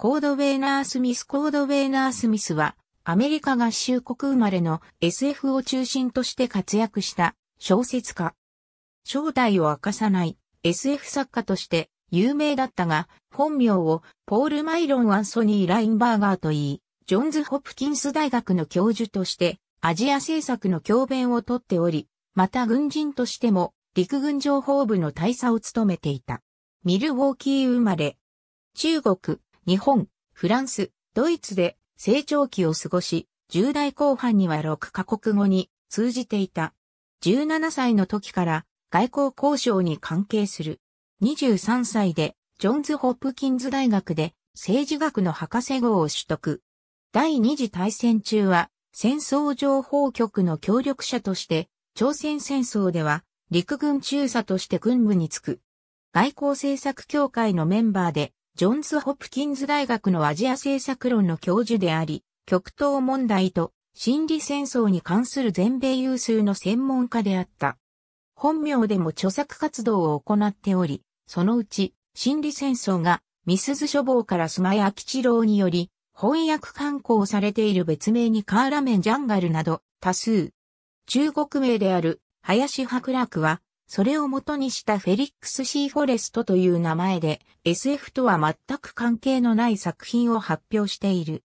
コードウェーナー・スミスコードウェーナー・スミスは、アメリカ合衆国生まれの SF を中心として活躍した小説家。正体を明かさない SF 作家として有名だったが、本名をポール・マイロン・アンソニー・ラインバーガーと言い、ジョンズ・ホプキンス大学の教授としてアジア政策の教鞭をとっており、また軍人としても陸軍情報部の大佐を務めていた。ミルウォーキー生まれ。中国、日本、フランス、ドイツで成長期を過ごし、10代後半には6カ国語に通じていた。17歳の時から外交交渉に関係する。23歳でジョンズ・ホップキンズ大学で政治学の博士号を取得。第二次大戦中は戦争情報局の協力者として朝鮮戦争では陸軍中佐として軍務に就く。外交政策協会のメンバーでジョンズ・ホプキンズ大学のアジア政策論の教授であり、極東問題と心理戦争に関する全米有数の専門家であった。本名でも著作活動を行っており、そのうち、心理戦争が、ミスズ書房からスマヤ吉郎により、翻訳刊行されている別名にカーラメンジャンガルなど、多数。中国名である、林博楽は、それを元にしたフェリックス・シー・フォレストという名前で SF とは全く関係のない作品を発表している。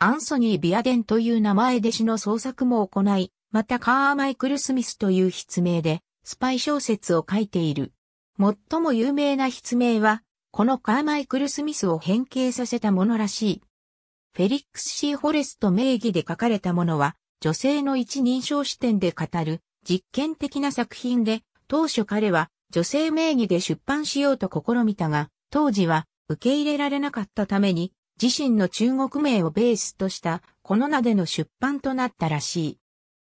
アンソニー・ビアデンという名前弟子の創作も行い、またカーマイクル・スミスという筆名でスパイ小説を書いている。最も有名な筆名は、このカーマイクル・スミスを変形させたものらしい。フェリックス・シー・フォレスト名義で書かれたものは、女性の一人称視点で語る実験的な作品で、当初彼は女性名義で出版しようと試みたが、当時は受け入れられなかったために、自身の中国名をベースとしたこの名での出版となったらしい。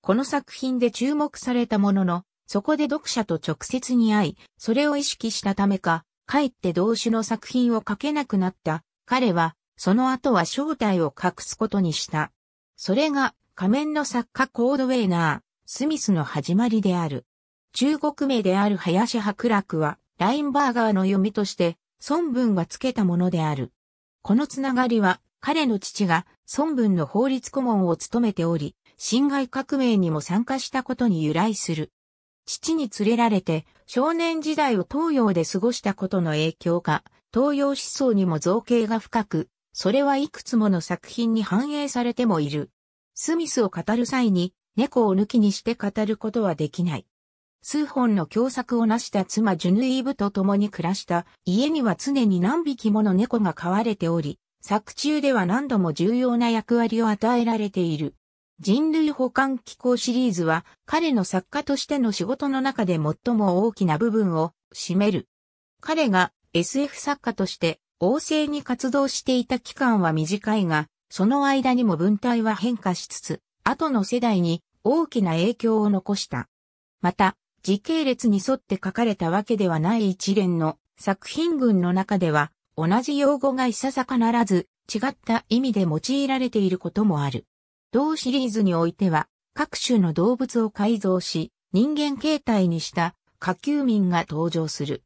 この作品で注目されたものの、そこで読者と直接に会い、それを意識したためか、かえって同種の作品を書けなくなった。彼はその後は正体を隠すことにした。それが仮面の作家コードウェイナー、スミスの始まりである。中国名である林博楽は、ラインバーガーの読みとして、孫文がつけたものである。このつながりは、彼の父が孫文の法律顧問を務めており、辛亥革命にも参加したことに由来する。父に連れられて少年時代を東洋で過ごしたことの影響か、東洋思想にも造形が深く、それはいくつもの作品に反映されてもいる。スミスを語る際に、猫を抜きにして語ることはできない。数本の共作を成した妻ジュヌイーブと共に暮らした家には常に何匹もの猫が飼われており、作中では何度も重要な役割を与えられている。人類保管機構シリーズは彼の作家としての仕事の中で最も大きな部分を占める。彼が SF 作家として旺盛に活動していた期間は短いが、その間にも文体は変化しつつ、後の世代に大きな影響を残した。また、時系列に沿って書かれたわけではない一連の作品群の中では、同じ用語がいささかならず、違った意味で用いられていることもある。同シリーズにおいては、各種の動物を改造し、人間形態にした下級民が登場する。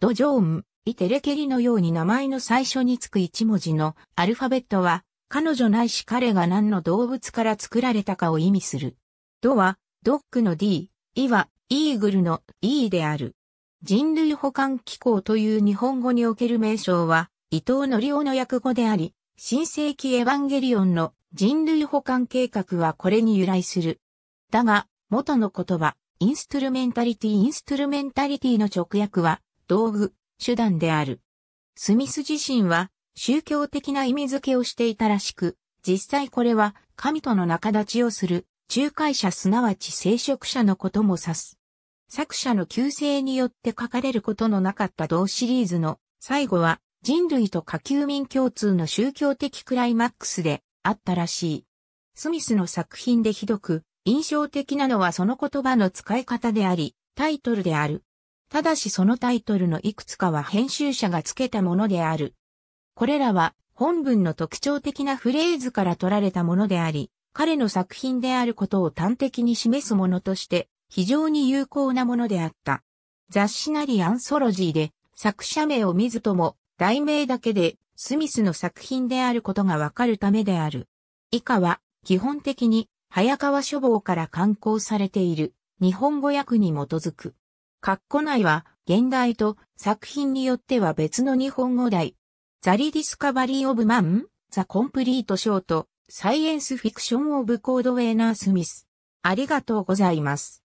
ドジョーン、イテレケリのように名前の最初につく一文字のアルファベットは、彼女ないし彼が何の動物から作られたかを意味する。ドは、ドックの D、イは、イーグルの E である。人類保管機構という日本語における名称は、伊藤則夫の訳語であり、新世紀エヴァンゲリオンの人類保管計画はこれに由来する。だが、元の言葉、インストゥルメンタリティインストゥルメンタリティの直訳は、道具、手段である。スミス自身は宗教的な意味付けをしていたらしく、実際これは神との仲立ちをする仲介者すなわち聖職者のことも指す。作者の旧姓によって書かれることのなかった同シリーズの最後は人類と下級民共通の宗教的クライマックスであったらしい。スミスの作品でひどく印象的なのはその言葉の使い方であり、タイトルである。ただしそのタイトルのいくつかは編集者が付けたものである。これらは本文の特徴的なフレーズから取られたものであり、彼の作品であることを端的に示すものとして非常に有効なものであった。雑誌なりアンソロジーで作者名を見ずとも題名だけでスミスの作品であることがわかるためである。以下は基本的に早川書房から刊行されている日本語訳に基づく。括弧内は現代と作品によっては別の日本語題。ザリディスカバリー・オブ・マン、ザ・コンプリート・ショート、サイエンス・フィクション・オブ・コード・ウェーナー・スミス。ありがとうございます。